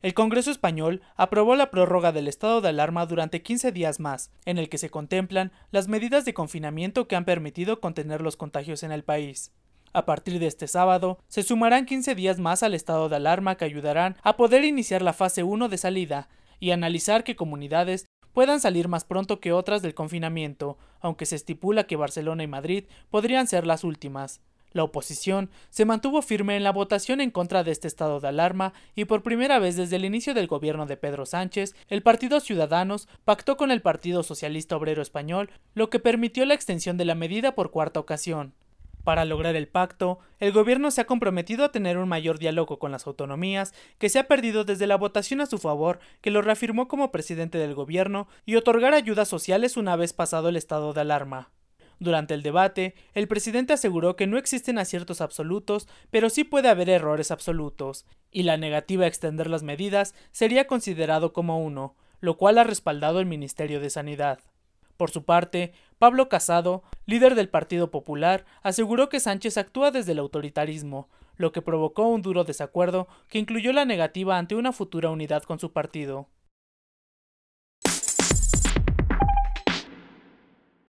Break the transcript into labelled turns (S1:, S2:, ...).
S1: El Congreso español aprobó la prórroga del estado de alarma durante 15 días más, en el que se contemplan las medidas de confinamiento que han permitido contener los contagios en el país. A partir de este sábado, se sumarán 15 días más al estado de alarma que ayudarán a poder iniciar la fase 1 de salida y analizar qué comunidades puedan salir más pronto que otras del confinamiento, aunque se estipula que Barcelona y Madrid podrían ser las últimas. La oposición se mantuvo firme en la votación en contra de este estado de alarma y por primera vez desde el inicio del gobierno de Pedro Sánchez, el Partido Ciudadanos pactó con el Partido Socialista Obrero Español, lo que permitió la extensión de la medida por cuarta ocasión. Para lograr el pacto, el gobierno se ha comprometido a tener un mayor diálogo con las autonomías, que se ha perdido desde la votación a su favor, que lo reafirmó como presidente del gobierno, y otorgar ayudas sociales una vez pasado el estado de alarma. Durante el debate, el presidente aseguró que no existen aciertos absolutos, pero sí puede haber errores absolutos, y la negativa a extender las medidas sería considerado como uno, lo cual ha respaldado el Ministerio de Sanidad. Por su parte, Pablo Casado, líder del Partido Popular, aseguró que Sánchez actúa desde el autoritarismo, lo que provocó un duro desacuerdo que incluyó la negativa ante una futura unidad con su partido.